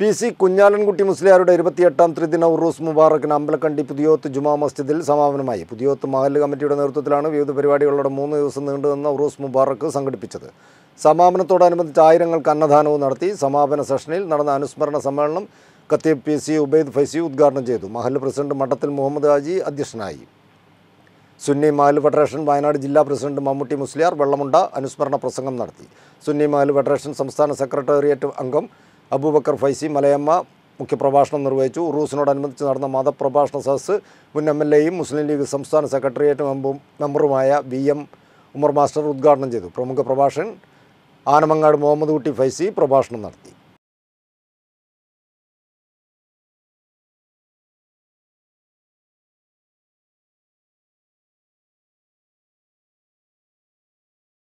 P C Kunhalankutty മുസ്ലിയാരുടെ ഇരുപത്തിയെട്ടാം ത്രിദിന ഉറൂസ് മുബാറക്കിന് അമ്പലക്കണ്ടി പുതിയോത്ത് ജുമാ മസ്ജിദിൽ സമാപനമായി പുതിയോത്ത് മഹല് കമ്മിറ്റിയുടെ നേതൃത്വത്തിലാണ് വിവിധ പരിപാടികളുടെ മൂന്ന് ദിവസം നീണ്ടുനിന്ന ഉറൂസ് മുബാറക്ക് സംഘടിപ്പിച്ചത് സമാപനത്തോടനുബന്ധിച്ച് ആയിരങ്ങൾക്ക് അന്നദാനവും നടത്തി സമാപന സെഷനിൽ നടന്ന അനുസ്മരണ സമ്മേളനം ഖത്തീബ് പി സി ഉബൈദ് ഫൈസി ഉദ്ഘാടനം ചെയ്തു മഹല് പ്രസിഡന്റ് മട്ടത്തിൽ മുഹമ്മദ് ഹാജി അധ്യക്ഷനായി സുന്നി മഹല് ഫെഡറേഷൻ വയനാട് ജില്ലാ പ്രസിഡന്റ് മമ്മൂട്ടി മുസ്ലിയാർ വെള്ളമുണ്ട അനുസ്മരണ പ്രസംഗം നടത്തി സുന്നി മഹല് ഫെഡറേഷൻ സംസ്ഥാന സെക്രട്ടേറിയറ്റ് അംഗം അബൂബക്കർ ഫൈസി മലയമ്മ മുഖ്യപ്രഭാഷണം നിർവഹിച്ചു ഉറൂസിനോടനുബന്ധിച്ച് നടന്ന മതപ്രഭാഷണ സദസ് മുൻ എം എൽ എയും മുസ്ലിം ലീഗ് സംസ്ഥാന സെക്രട്ടേറിയറ്റ് മെമ്പും മെമ്പറുമായ വി എം ഉമർ മാസ്റ്റർ ഉദ്ഘാടനം ചെയ്തു പ്രമുഖ പ്രഭാഷകൻ ആനമങ്ങാട് മുഹമ്മദ് കുട്ടി ഫൈസി പ്രഭാഷണം നടത്തി